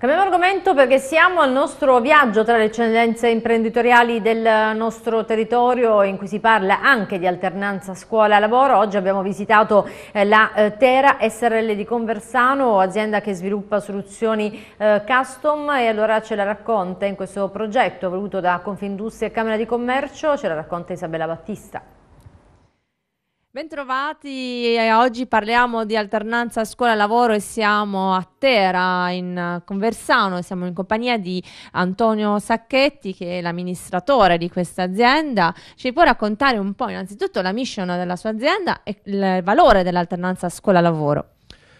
Cambiamo argomento perché siamo al nostro viaggio tra le eccellenze imprenditoriali del nostro territorio in cui si parla anche di alternanza scuola-lavoro. Oggi abbiamo visitato eh, la eh, Tera SRL di Conversano, azienda che sviluppa soluzioni eh, custom e allora ce la racconta in questo progetto voluto da Confindustria e Camera di Commercio, ce la racconta Isabella Battista. Bentrovati, oggi parliamo di alternanza scuola-lavoro e siamo a Tera, in eh, Conversano, siamo in compagnia di Antonio Sacchetti che è l'amministratore di questa azienda. Ci può raccontare un po' innanzitutto la mission della sua azienda e il valore dell'alternanza scuola-lavoro?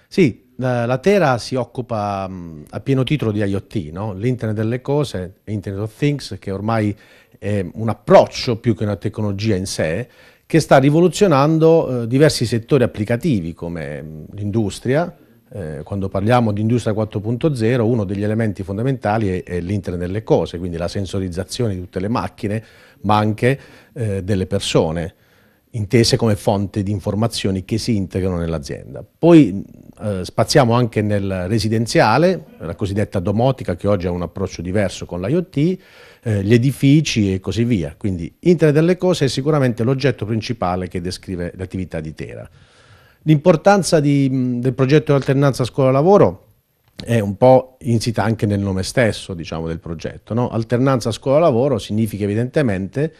Sì, la Tera si occupa a pieno titolo di IoT, no? l'Internet delle cose, Internet of Things, che ormai è un approccio più che una tecnologia in sé, che sta rivoluzionando eh, diversi settori applicativi come mm, l'industria, eh, quando parliamo di industria 4.0 uno degli elementi fondamentali è, è l'internet delle cose, quindi la sensorizzazione di tutte le macchine ma anche eh, delle persone intese come fonte di informazioni che si integrano nell'azienda. Poi eh, spaziamo anche nel residenziale, la cosiddetta domotica che oggi ha un approccio diverso con l'IoT, eh, gli edifici e così via. Quindi Internet delle cose è sicuramente l'oggetto principale che descrive l'attività di Tera. L'importanza del progetto di alternanza scuola-lavoro è un po' insita anche nel nome stesso diciamo, del progetto. No? Alternanza scuola-lavoro significa evidentemente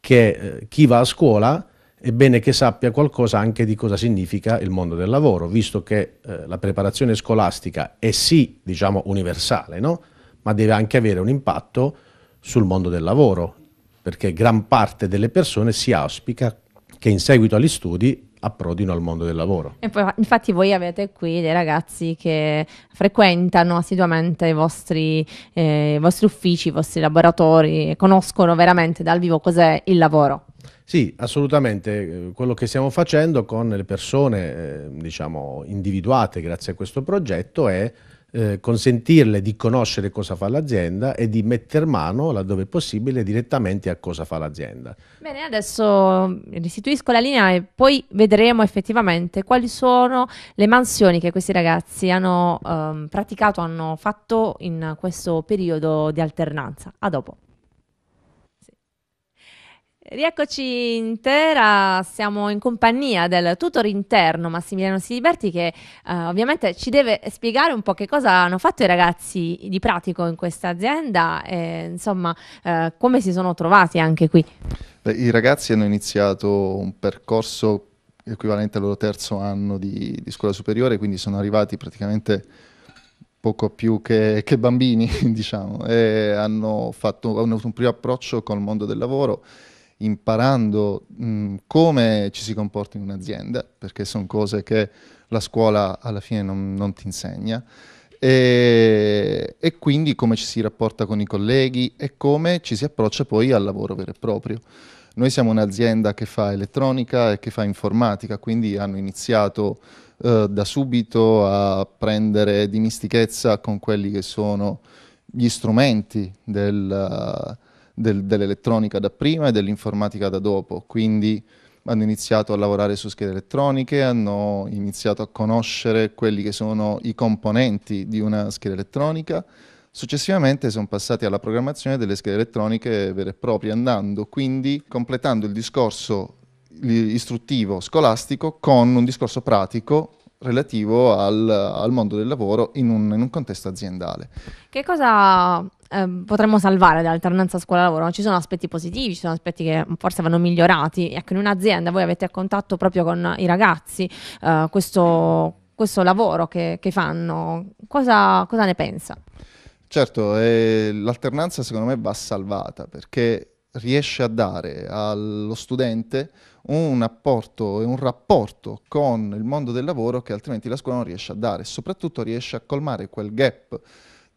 che eh, chi va a scuola è bene che sappia qualcosa anche di cosa significa il mondo del lavoro, visto che eh, la preparazione scolastica è sì, diciamo, universale, no? ma deve anche avere un impatto sul mondo del lavoro, perché gran parte delle persone si auspica che in seguito agli studi approdino al mondo del lavoro. E poi, infatti voi avete qui dei ragazzi che frequentano assiduamente i vostri, eh, i vostri uffici, i vostri laboratori, conoscono veramente dal vivo cos'è il lavoro. Sì, assolutamente. Quello che stiamo facendo con le persone, eh, diciamo, individuate grazie a questo progetto è eh, consentirle di conoscere cosa fa l'azienda e di metter mano, laddove possibile, direttamente a cosa fa l'azienda. Bene, adesso restituisco la linea e poi vedremo effettivamente quali sono le mansioni che questi ragazzi hanno ehm, praticato, hanno fatto in questo periodo di alternanza. A dopo. Rieccoci intera, siamo in compagnia del tutor interno Massimiliano Siliberti che eh, ovviamente ci deve spiegare un po' che cosa hanno fatto i ragazzi di pratico in questa azienda e insomma eh, come si sono trovati anche qui. Beh, I ragazzi hanno iniziato un percorso equivalente al loro terzo anno di, di scuola superiore, quindi sono arrivati praticamente poco più che, che bambini, diciamo, e hanno, fatto, hanno avuto un primo approccio col mondo del lavoro imparando mh, mm, come ci si comporta in un'azienda, perché sono cose che la scuola alla fine non, non ti insegna, e, e, quindi come ci si rapporta con i colleghi e come ci si approccia poi al lavoro vero e proprio. Noi siamo un'azienda che fa elettronica e che fa informatica, quindi hanno iniziato eh, da subito a prendere dimistichezza con quelli che sono gli strumenti del... Uh, del, dell'elettronica da prima e dell'informatica da dopo, quindi hanno iniziato a lavorare su schede elettroniche, hanno iniziato a conoscere quelli che sono i componenti di una scheda elettronica, Successivamente sono passati alla programmazione delle schede elettroniche vere e proprie, andando quindi completando il discorso istruttivo scolastico con un discorso pratico relativo al, al mondo del lavoro in un, in un contesto aziendale. Che cosa Ehm, potremmo salvare dall'alternanza scuola-lavoro. Ci sono aspetti positivi, ci sono aspetti che forse vanno migliorati. Ecco, in un'azienda voi avete a contatto proprio con i ragazzi eh, questo, questo, lavoro che, che fanno. Cosa, cosa, ne pensa? Certo, eh, l'alternanza secondo me va salvata perché riesce a dare allo studente un apporto e un rapporto con il mondo del lavoro che altrimenti la scuola non riesce a dare e soprattutto riesce a colmare quel gap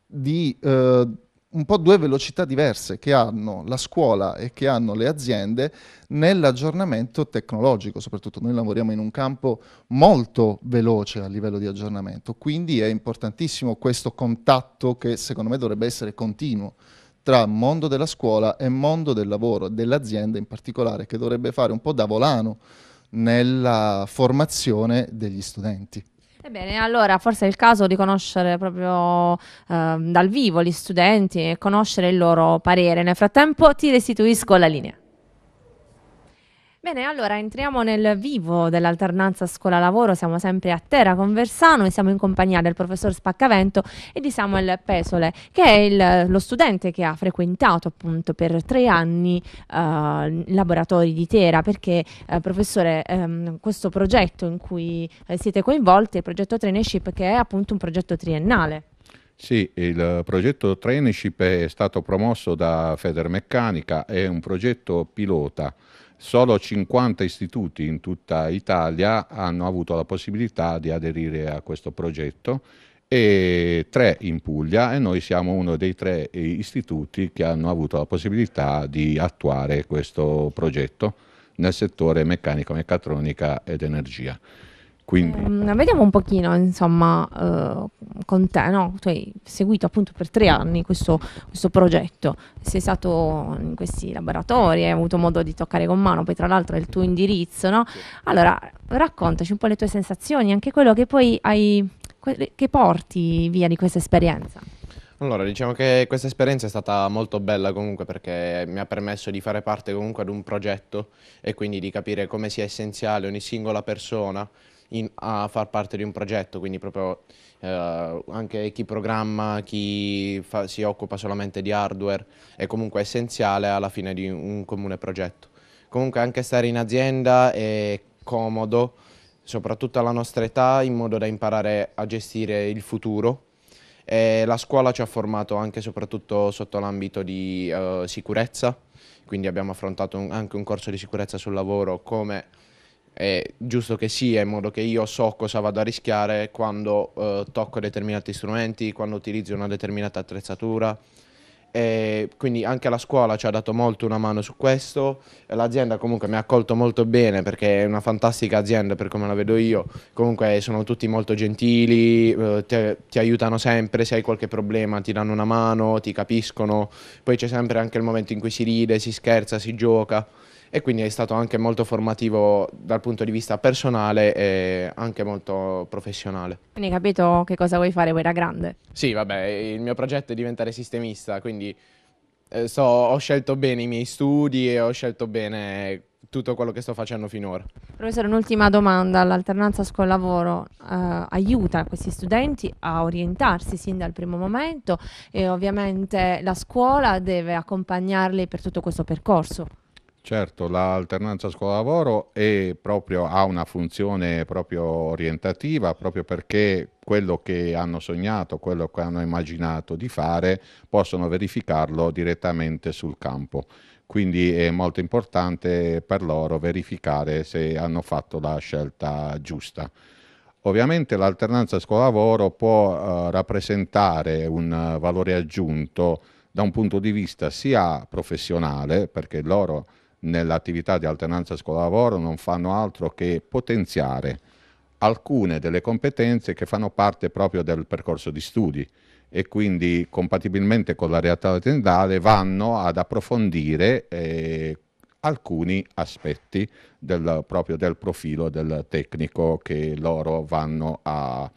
di eh, un po' due velocità diverse che hanno la scuola e che hanno le aziende nell'aggiornamento tecnologico, soprattutto noi lavoriamo in un campo molto veloce a livello di aggiornamento, quindi è importantissimo questo contatto che secondo me dovrebbe essere continuo tra mondo della scuola e mondo del lavoro, dell'azienda in particolare, che dovrebbe fare un po' da volano nella formazione degli studenti. Ebbene, allora forse è il caso di conoscere proprio eh, dal vivo gli studenti e conoscere il loro parere. Nel frattempo ti restituisco la linea. Bene, allora entriamo nel vivo dell'alternanza scuola-lavoro, siamo sempre a Terra con Versano e siamo in compagnia del professor Spaccavento e di Samuel Pesole, che è il, lo studente che ha frequentato appunto per tre anni eh, laboratori di Tera, perché eh, professore ehm, questo progetto in cui eh, siete coinvolti, il progetto Traineeship, che è appunto un progetto triennale. Sì, il progetto Traineeship è stato promosso da Federmeccanica, è un progetto pilota Solo 50 istituti in tutta Italia hanno avuto la possibilità di aderire a questo progetto e tre in Puglia e noi siamo uno dei tre istituti che hanno avuto la possibilità di attuare questo progetto nel settore meccanico, meccatronica ed energia. Quindi... Mm, vediamo un pochino, insomma, uh, con te, no? Tu hai seguito appunto per tre anni questo, questo, progetto, sei stato in questi laboratori, hai avuto modo di toccare con mano, poi tra l'altro è il tuo indirizzo, no? Allora, raccontaci un po' le tue sensazioni, anche quello che poi hai, che porti via di questa esperienza. Allora, diciamo che questa esperienza è stata molto bella comunque perché mi ha permesso di fare parte comunque ad un progetto e quindi di capire come sia essenziale ogni singola persona in, a far parte di un progetto, quindi proprio eh, anche chi programma, chi fa, si occupa solamente di hardware è comunque essenziale alla fine di un comune progetto. Comunque anche stare in azienda è comodo, soprattutto alla nostra età, in modo da imparare a gestire il futuro. E la scuola ci ha formato anche e soprattutto sotto l'ambito di eh, sicurezza, quindi abbiamo affrontato un, anche un corso di sicurezza sul lavoro come è giusto che sia, in modo che io so cosa vado a rischiare quando eh, tocco determinati strumenti, quando utilizzo una determinata attrezzatura. E quindi anche la scuola ci ha dato molto una mano su questo, l'azienda comunque mi ha accolto molto bene perché è una fantastica azienda per come la vedo io, comunque sono tutti molto gentili, eh, te, ti aiutano sempre, se hai qualche problema ti danno una mano, ti capiscono, poi c'è sempre anche il momento in cui si ride, si scherza, si gioca e quindi è stato anche molto formativo dal punto di vista personale e anche molto professionale. Quindi hai capito che cosa vuoi fare poi da grande? Sì, vabbè, il mio progetto è diventare sistemista, quindi eh, so, ho scelto bene i miei studi e ho scelto bene tutto quello che sto facendo finora. Professore, un'ultima domanda. L'alternanza scuola-lavoro eh, aiuta questi studenti a orientarsi sin dal primo momento e ovviamente la scuola deve accompagnarli per tutto questo percorso. Certo, l'alternanza scuola-lavoro proprio, ha una funzione proprio orientativa, proprio perché quello che hanno sognato, quello che hanno immaginato di fare, possono verificarlo direttamente sul campo. Quindi è molto importante per loro verificare se hanno fatto la scelta giusta. Ovviamente l'alternanza scuola-lavoro può eh, rappresentare un valore aggiunto da un punto di vista sia professionale, perché loro nell'attività di alternanza scuola-lavoro non fanno altro che potenziare alcune delle competenze che fanno parte proprio del percorso di studi e quindi compatibilmente con la realtà aziendale vanno ad approfondire eh, alcuni aspetti del, proprio del profilo del tecnico che loro vanno a,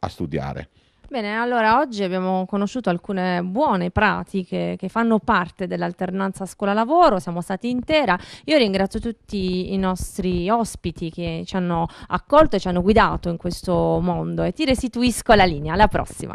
a studiare. Bene, allora oggi abbiamo conosciuto alcune buone pratiche che fanno parte dell'alternanza scuola-lavoro, siamo stati intera. Io ringrazio tutti i nostri ospiti che ci hanno accolto e ci hanno guidato in questo mondo e ti restituisco la linea. Alla prossima!